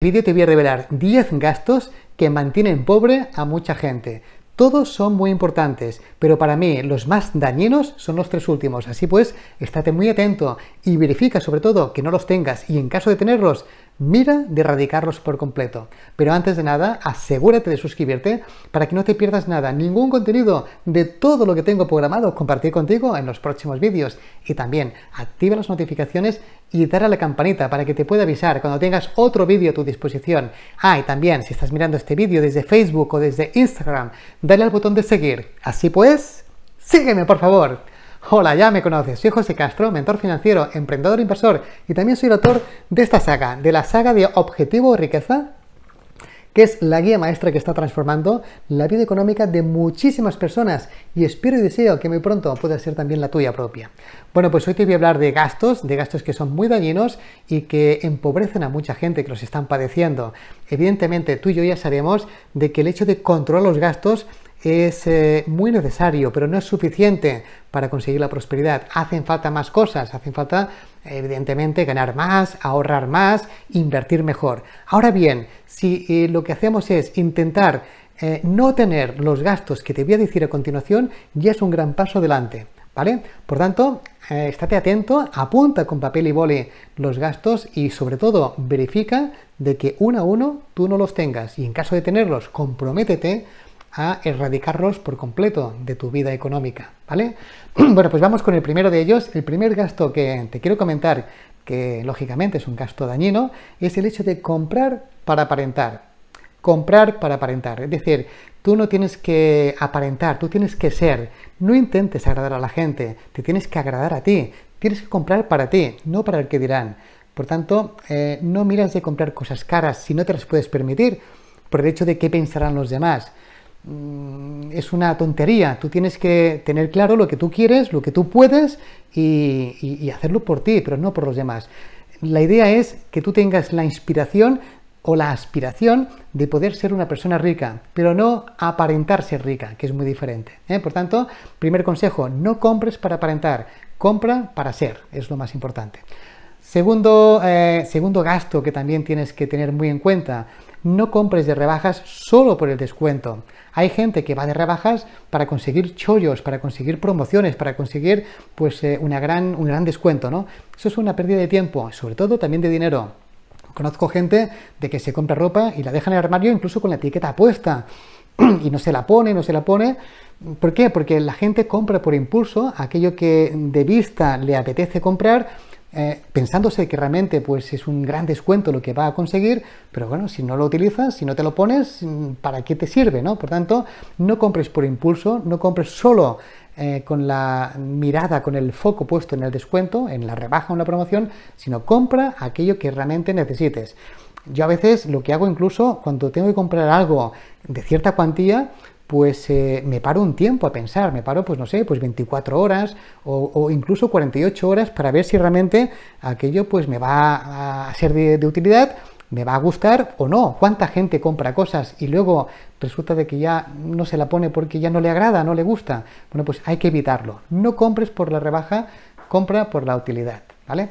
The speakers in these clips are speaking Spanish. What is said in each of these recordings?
vídeo te voy a revelar 10 gastos que mantienen pobre a mucha gente. Todos son muy importantes, pero para mí los más dañinos son los tres últimos. Así pues, estate muy atento y verifica sobre todo que no los tengas y en caso de tenerlos, Mira de erradicarlos por completo. Pero antes de nada, asegúrate de suscribirte para que no te pierdas nada, ningún contenido de todo lo que tengo programado compartir contigo en los próximos vídeos. Y también activa las notificaciones y dale a la campanita para que te pueda avisar cuando tengas otro vídeo a tu disposición. Ah, y también si estás mirando este vídeo desde Facebook o desde Instagram, dale al botón de seguir. Así pues, sígueme por favor. Hola, ya me conoces, soy José Castro, mentor financiero, emprendedor inversor y también soy el autor de esta saga, de la saga de Objetivo Riqueza, que es la guía maestra que está transformando la vida económica de muchísimas personas y espero y deseo que muy pronto pueda ser también la tuya propia. Bueno, pues hoy te voy a hablar de gastos, de gastos que son muy dañinos y que empobrecen a mucha gente que los están padeciendo. Evidentemente tú y yo ya sabemos de que el hecho de controlar los gastos es eh, muy necesario, pero no es suficiente para conseguir la prosperidad. Hacen falta más cosas, hacen falta, evidentemente, ganar más, ahorrar más, invertir mejor. Ahora bien, si eh, lo que hacemos es intentar eh, no tener los gastos que te voy a decir a continuación, ya es un gran paso adelante. ¿Vale? Por tanto, estate atento, apunta con papel y boli los gastos y sobre todo verifica de que uno a uno tú no los tengas y en caso de tenerlos, comprométete a erradicarlos por completo de tu vida económica, ¿vale? Bueno, pues vamos con el primero de ellos. El primer gasto que te quiero comentar, que lógicamente es un gasto dañino, es el hecho de comprar para aparentar. Comprar para aparentar. Es decir, tú no tienes que aparentar, tú tienes que ser. No intentes agradar a la gente, te tienes que agradar a ti. Tienes que comprar para ti, no para el que dirán. Por tanto, eh, no miras de comprar cosas caras si no te las puedes permitir, por el hecho de qué pensarán los demás. Mm, es una tontería. Tú tienes que tener claro lo que tú quieres, lo que tú puedes y, hacerlo por ti, pero no por los demás. La idea es que tú tengas la inspiración o la aspiración de poder ser una persona rica, pero no aparentar ser rica, que es muy diferente. ¿eh? Por tanto, primer consejo, no compres para aparentar, compra para ser, es lo más importante. Segundo, eh, segundo gasto que también tienes que tener muy en cuenta, no compres de rebajas solo por el descuento. Hay gente que va de rebajas para conseguir chollos, para conseguir promociones, para conseguir pues, eh, una gran, un gran descuento, ¿no? Eso es una pérdida de tiempo, sobre todo también de dinero. Conozco gente de que se compra ropa y la deja en el armario incluso con la etiqueta puesta y no se la pone, no se la pone. ¿Por qué? Porque la gente compra por impulso aquello que de vista le apetece comprar eh, pensándose que realmente pues, es un gran descuento lo que va a conseguir, pero bueno, si no lo utilizas, si no te lo pones, mm, ¿para qué te sirve? ¿no? Por tanto, no compres por impulso, no compres solo eh, con la mirada, con el foco puesto en el descuento, en la rebaja o en la promoción, sino compra aquello que realmente necesites. Yo a veces lo que hago incluso cuando tengo que comprar algo de cierta cuantía, pues eh, me paro un tiempo a pensar, me paro, pues no sé, pues 24 horas o, incluso 48 horas para ver si realmente aquello pues me va a ser de, de utilidad me va a gustar o no. ¿Cuánta gente compra cosas y luego resulta de que ya no se la pone porque ya no le agrada, no le gusta? Bueno, pues hay que evitarlo. No compres por la rebaja, compra por la utilidad, ¿vale?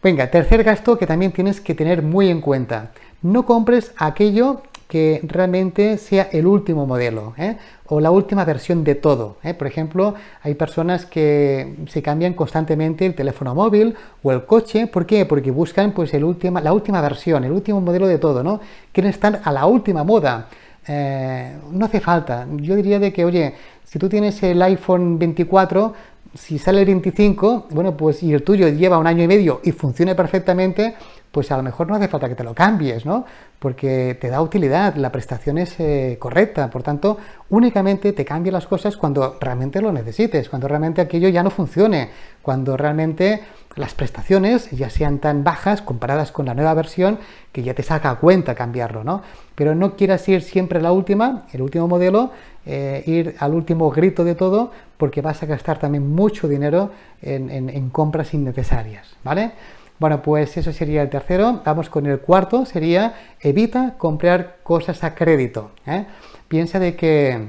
Venga, tercer gasto que también tienes que tener muy en cuenta. No compres aquello que realmente sea el último modelo ¿eh? o la última versión de todo. ¿eh? Por ejemplo, hay personas que se cambian constantemente el teléfono móvil o el coche. ¿Por qué? Porque buscan pues, el última, la última versión, el último modelo de todo. ¿no? Quieren estar a la última moda. Eh, no hace falta. Yo diría de que, oye, si tú tienes el iPhone 24, si sale el 25, bueno, pues y el tuyo lleva un año y medio y funciona perfectamente, pues a lo mejor no hace falta que te lo cambies, ¿no? Porque te da utilidad, la prestación es eh, correcta, por tanto, únicamente te cambia las cosas cuando realmente lo necesites, cuando realmente aquello ya no funcione, cuando realmente las prestaciones ya sean tan bajas comparadas con la nueva versión que ya te saca cuenta cambiarlo, ¿no? Pero no quieras ir siempre la última, el último modelo, eh, ir al último grito de todo, porque vas a gastar también mucho dinero en, en compras innecesarias, ¿vale? Bueno, pues eso sería el tercero. Vamos con el cuarto, sería evita comprar cosas a crédito. ¿eh? Piensa de que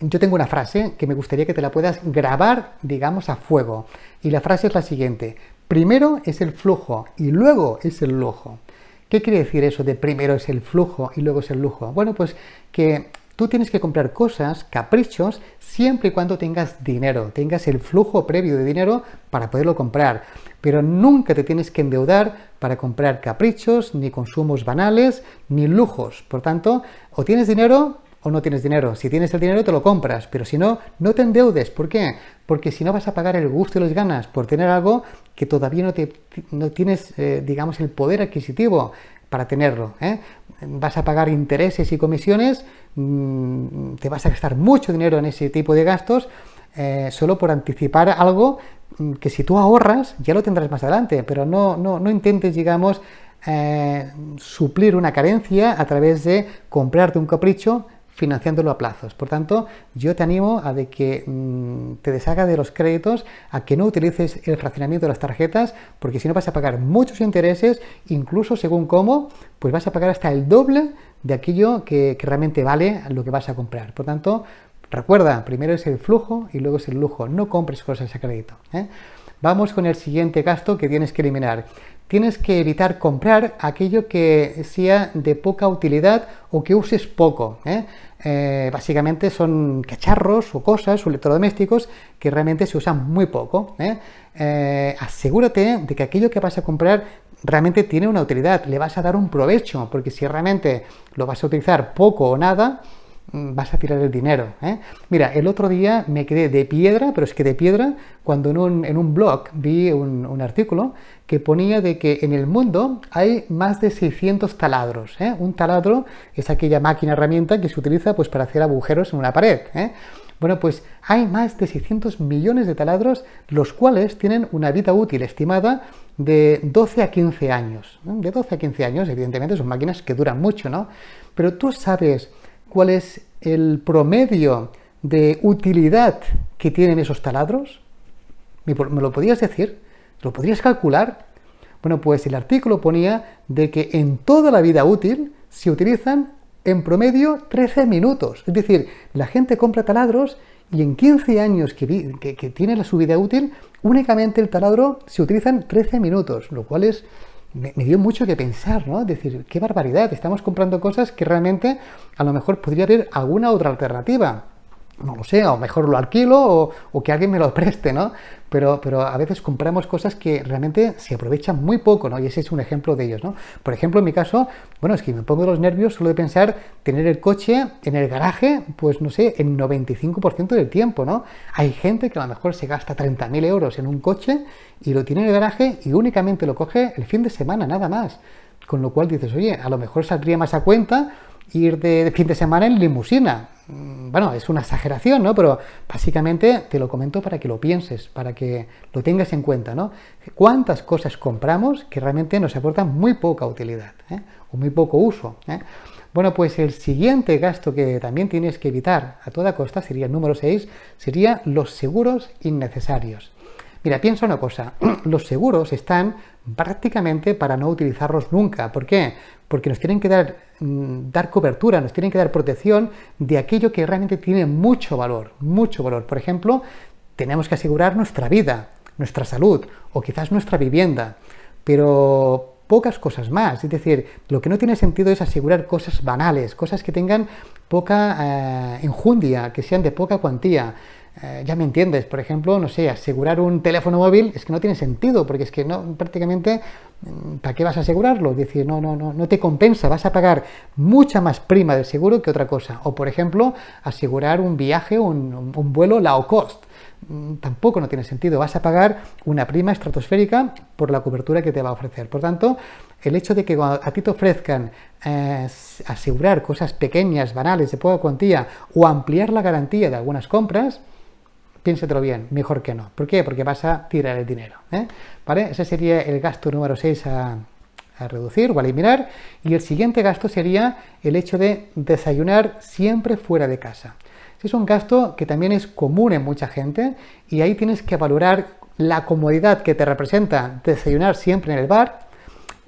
yo tengo una frase que me gustaría que te la puedas grabar, digamos, a fuego. Y la frase es la siguiente. Primero es el flujo y luego es el lujo. ¿Qué quiere decir eso de primero es el flujo y luego es el lujo? Bueno, pues que Tú tienes que comprar cosas, caprichos, siempre y cuando tengas dinero, tengas el flujo previo de dinero para poderlo comprar. Pero nunca te tienes que endeudar para comprar caprichos, ni consumos banales, ni lujos. Por tanto, o tienes dinero o no tienes dinero. Si tienes el dinero te lo compras, pero si no, no te endeudes. ¿Por qué? Porque si no vas a pagar el gusto y las ganas por tener algo que todavía no, te, tienes, eh, digamos, el poder adquisitivo para tenerlo. ¿eh? vas a pagar intereses y comisiones, mm, te vas a gastar mucho dinero en ese tipo de gastos, eh, solo por anticipar algo mm, que si tú ahorras ya lo tendrás más adelante, pero no, no, no intentes, digamos, eh, suplir una carencia a través de comprarte un capricho financiándolo a plazos. Por tanto, yo te animo a de que mm, te deshaga de los créditos, a que no utilices el fraccionamiento de las tarjetas, porque si no vas a pagar muchos intereses, incluso según cómo, pues vas a pagar hasta el doble de aquello que, realmente vale lo que vas a comprar. Por tanto, recuerda, primero es el flujo y luego es el lujo. No compres cosas a crédito. ¿eh? Vamos con el siguiente gasto que tienes que eliminar. Tienes que evitar comprar aquello que sea de poca utilidad o que uses poco. ¿eh? Eh, básicamente son cacharros o cosas o electrodomésticos que realmente se usan muy poco. ¿eh? asegúrate de que aquello que vas a comprar realmente tiene una utilidad, le vas a dar un provecho, porque si realmente lo vas a utilizar poco o nada, Mm, vas a tirar el dinero. ¿eh? Mira, el otro día me quedé de piedra, pero es que de piedra, cuando en un, en un blog vi un, artículo que ponía de que en el mundo hay más de 600 taladros. ¿eh? Un taladro es aquella máquina herramienta que se utiliza pues, para hacer agujeros en una pared. ¿eh? Bueno, pues hay más de 600 millones de taladros, los cuales tienen una vida útil estimada de 12 a 15 años. De 12 a 15 años, evidentemente, son máquinas que duran mucho, ¿no? Pero tú sabes cuál es el promedio de utilidad que tienen esos taladros? ¿Me lo podías decir? ¿Lo podrías calcular? Bueno, pues el artículo ponía de que en toda la vida útil se utilizan en promedio 13 minutos. Es decir, la gente compra taladros y en 15 años que, tiene la vida útil, únicamente el taladro se utilizan 13 minutos, lo cual es me, dio mucho que pensar, ¿no? decir, qué barbaridad, estamos comprando cosas que realmente a lo mejor podría haber alguna otra alternativa no lo sé, o mejor lo alquilo o, que alguien me lo preste, ¿no? Pero, pero a veces compramos cosas que realmente se aprovechan muy poco, ¿no? Y ese es un ejemplo de ellos, ¿no? Por ejemplo, en mi caso, bueno, es que me pongo los nervios solo de pensar tener el coche en el garaje, pues no sé, en 95% del tiempo, ¿no? Hay gente que a lo mejor se gasta 30.000 euros en un coche y lo tiene en el garaje y únicamente lo coge el fin de semana, nada más. Con lo cual dices, oye, a lo mejor saldría más a cuenta ir de fin de semana en limusina. Mm, bueno, es una exageración, ¿no? Pero básicamente te lo comento para que lo pienses, para que lo tengas en cuenta, ¿no? ¿Cuántas cosas compramos que realmente nos aportan muy poca utilidad ¿eh? o muy poco uso? ¿eh? Bueno, pues el siguiente gasto que también tienes que evitar a toda costa sería el número 6, sería los seguros innecesarios. Mira, piensa una cosa, los seguros están prácticamente para no utilizarlos nunca. ¿Por qué? Porque nos tienen que mm, dar, cobertura, nos tienen que dar protección de aquello que realmente tiene mucho valor, mucho valor. Por ejemplo, tenemos que asegurar nuestra vida, nuestra salud o quizás nuestra vivienda. Pero pocas cosas más. Es decir, lo que no tiene sentido es asegurar cosas banales, cosas que tengan poca eh, enjundia, que sean de poca cuantía. Eh, ya me entiendes, por ejemplo, no sé, asegurar un teléfono móvil es que no tiene sentido, porque es que no, prácticamente, mm, ¿para qué vas a asegurarlo? Es decir, no, no, no, no te compensa, vas a pagar mucha más prima del seguro que otra cosa. O, por ejemplo, asegurar un viaje, o un vuelo low cost Mm, tampoco no tiene sentido. Vas a pagar una prima estratosférica por la cobertura que te va a ofrecer. Por tanto, el hecho de que a ti te ofrezcan eh, asegurar cosas pequeñas, banales, de poca cuantía, o ampliar la garantía de algunas compras, piénsatelo bien, mejor que no. ¿Por qué? Porque vas a tirar el dinero. ¿eh? ¿Vale? Ese sería el gasto número 6 a, a reducir o a eliminar. Y el siguiente gasto sería el hecho de desayunar siempre fuera de casa. Es un gasto que también es común en mucha gente y ahí tienes que valorar la comodidad que te representa desayunar siempre en el bar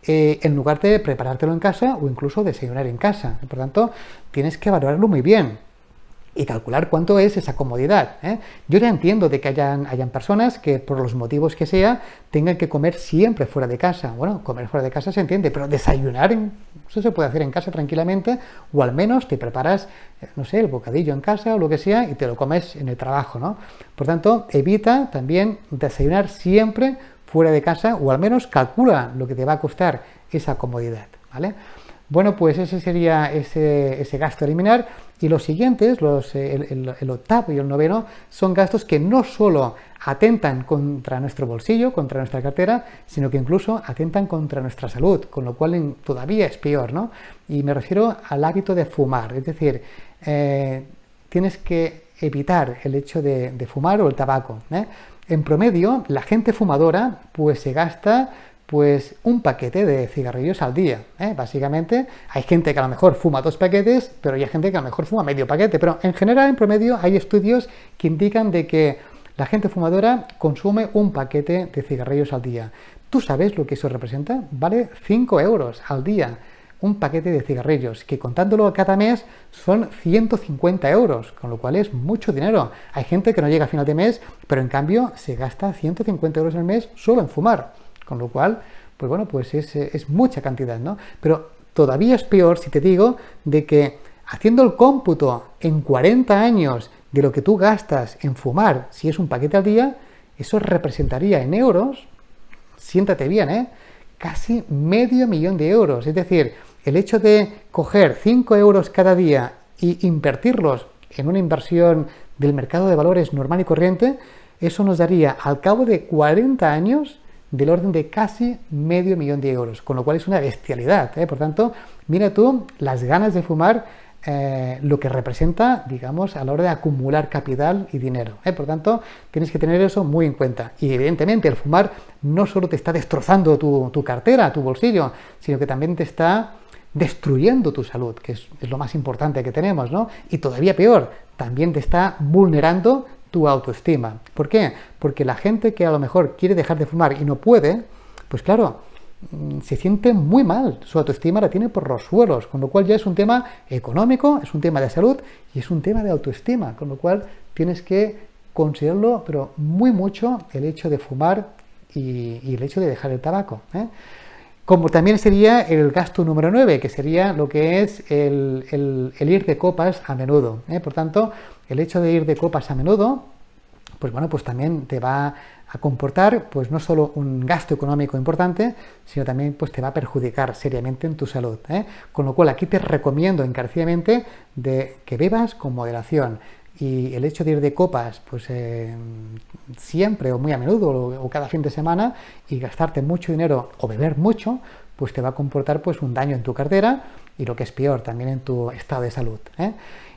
eh, en lugar de preparártelo en casa o incluso desayunar en casa. Por tanto, tienes que valorarlo muy bien y calcular cuánto es esa comodidad. ¿eh? Yo ya entiendo de que hayan, hayan personas que por los motivos que sea tengan que comer siempre fuera de casa. Bueno, comer fuera de casa se entiende, pero desayunar eso se puede hacer en casa tranquilamente o al menos te preparas, eh, no sé, el bocadillo en casa o lo que sea y te lo comes en el trabajo. ¿no? Por tanto, evita también desayunar siempre fuera de casa o al menos calcula lo que te va a costar esa comodidad. ¿vale? Bueno, pues ese sería ese, gasto a eliminar. Y los siguientes, los, eh, el, octavo y el noveno, son gastos que no solo atentan contra nuestro bolsillo, contra nuestra cartera, sino que incluso atentan contra nuestra salud, con lo cual todavía es peor, ¿no? Y me refiero al hábito de fumar, es decir, eh, tienes que evitar el hecho de, fumar o el tabaco. ¿eh? En promedio, la gente fumadora pues se gasta pues un paquete de cigarrillos al día. ¿eh? Básicamente, hay gente que a lo mejor fuma dos paquetes, pero hay gente que a lo mejor fuma medio paquete. Pero en general, en promedio, hay estudios que indican de que la gente fumadora consume un paquete de cigarrillos al día. ¿Tú sabes lo que eso representa? Vale 5 euros al día un paquete de cigarrillos, que contándolo cada mes son 150 euros, con lo cual es mucho dinero. Hay gente que no llega a final de mes, pero en cambio se gasta 150 euros al mes solo en fumar. Con lo cual, pues bueno, pues eh, es, mucha cantidad, ¿no? Pero todavía es peor si te digo de que haciendo el cómputo en 40 años de lo que tú gastas en fumar, si es un paquete al día, eso representaría en euros, siéntate bien, ¿eh? casi medio millón de euros. Es decir, el hecho de coger 5 euros cada día y invertirlos en una inversión del mercado de valores normal y corriente, eso nos daría al cabo de 40 años del orden de casi medio millón de euros, con lo cual es una bestialidad. ¿eh? Por tanto, mira tú las ganas de fumar, eh, lo que representa, digamos, a la hora de acumular capital y dinero. ¿eh? Por tanto, tienes que tener eso muy en cuenta. Y evidentemente, el fumar no solo te está destrozando tu, cartera, tu bolsillo, sino que también te está destruyendo tu salud, que es, es, lo más importante que tenemos, ¿no? Y todavía peor, también te está vulnerando tu autoestima. ¿Por qué? Porque la gente que a lo mejor quiere dejar de fumar y no puede, pues claro, mm, se siente muy mal, su autoestima la tiene por los suelos, con lo cual ya es un tema económico, es un tema de salud y es un tema de autoestima, con lo cual tienes que considerarlo, pero muy mucho, el hecho de fumar y, el hecho de dejar el tabaco. ¿eh? Como también sería el gasto número 9, que sería lo que es el, ir de copas a menudo. ¿eh? Por tanto, el hecho de ir de copas a menudo, pues bueno, pues también te va a comportar pues no solo un gasto económico importante, sino también pues te va a perjudicar seriamente en tu salud. ¿eh? Con lo cual aquí te recomiendo encarecidamente de que bebas con moderación. Y el hecho de ir de copas, pues eh, siempre o muy a menudo o, cada fin de semana y gastarte mucho dinero o beber mucho, pues te va a comportar pues un daño en tu cartera y lo que es peor, también en tu estado de salud. ¿eh?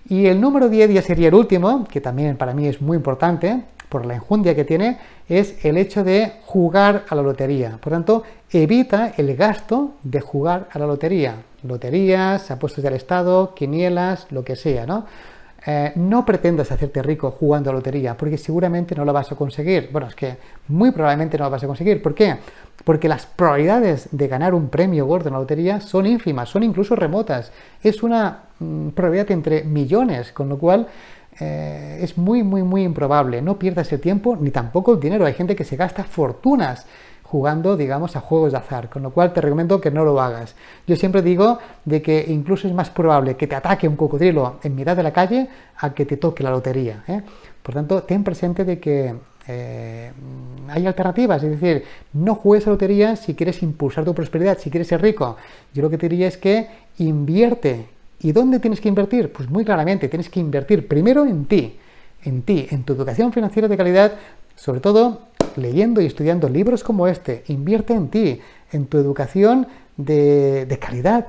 Y el número 10 ya sería el último, que también para mí es muy importante, por la enjundia que tiene, es el hecho de jugar a la lotería. Por tanto, evita el gasto de jugar a la lotería. Loterías, apuestos del Estado, quinielas, lo que sea, ¿no? Eh, no pretendas hacerte rico jugando a lotería, porque seguramente no lo vas a conseguir. Bueno, es que muy probablemente no lo vas a conseguir. ¿Por qué? Porque las probabilidades de ganar un premio gordo en la lotería son ínfimas, son incluso remotas. Es una mm, probabilidad entre millones, con lo cual eh, es muy, muy, muy improbable. No pierdas el tiempo ni tampoco el dinero. Hay gente que se gasta fortunas jugando, digamos, a juegos de azar, con lo cual te recomiendo que no lo hagas. Yo siempre digo de que incluso es más probable que te ataque un cocodrilo en mitad de la calle a que te toque la lotería. ¿eh? Por tanto, ten presente de que eh, hay alternativas, es decir, no juegues a lotería si quieres impulsar tu prosperidad, si quieres ser rico. Yo lo que te diría es que invierte. ¿Y dónde tienes que invertir? Pues muy claramente, tienes que invertir primero en ti, en ti, en tu educación financiera de calidad, sobre todo leyendo y estudiando libros como este, invierte en ti, en tu educación de, calidad,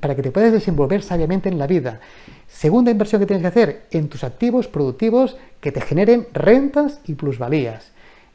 para que te puedas desenvolver sabiamente en la vida. Segunda inversión que tienes que hacer, en tus activos productivos que te generen rentas y plusvalías.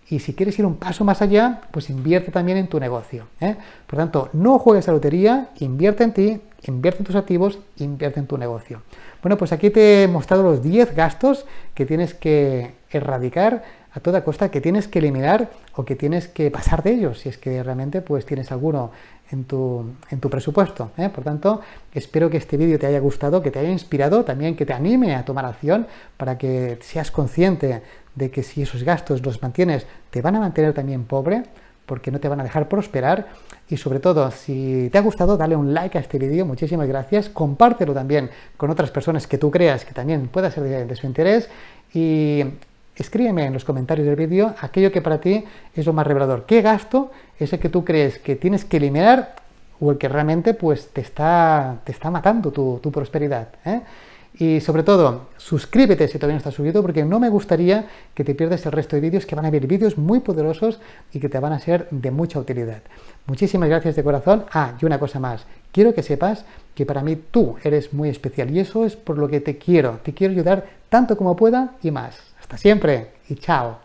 Y si quieres ir un paso más allá, pues invierte también en tu negocio. ¿eh? Por tanto, no juegues a lotería, invierte en ti, invierte en tus activos, invierte en tu negocio. Bueno, pues aquí te he mostrado los 10 gastos que tienes que erradicar a toda costa que tienes que eliminar o que tienes que pasar de ellos, si es que realmente pues tienes alguno en tu, en tu presupuesto. ¿eh? Por tanto, espero que este vídeo te haya gustado, que te haya inspirado, también que te anime a tomar acción para que seas consciente de que si esos gastos los mantienes, te van a mantener también pobre porque no te van a dejar prosperar. Y sobre todo, si te ha gustado, dale un like a este vídeo, muchísimas gracias. Compártelo también con otras personas que tú creas que también pueda ser de, de su interés. Y Escríbeme en los comentarios del vídeo aquello que para ti es lo más revelador. ¿Qué gasto es el que tú crees que tienes que eliminar o el que realmente pues, te, está, te está matando tu, prosperidad? Eh? Y sobre todo, suscríbete si todavía no estás subido porque no me gustaría que te pierdas el resto de vídeos, que van a haber vídeos muy poderosos y que te van a ser de mucha utilidad. Muchísimas gracias de corazón. Ah, y una cosa más. Quiero que sepas que para mí tú eres muy especial y eso es por lo que te quiero. Te quiero ayudar tanto como pueda y más. Hasta siempre y chao.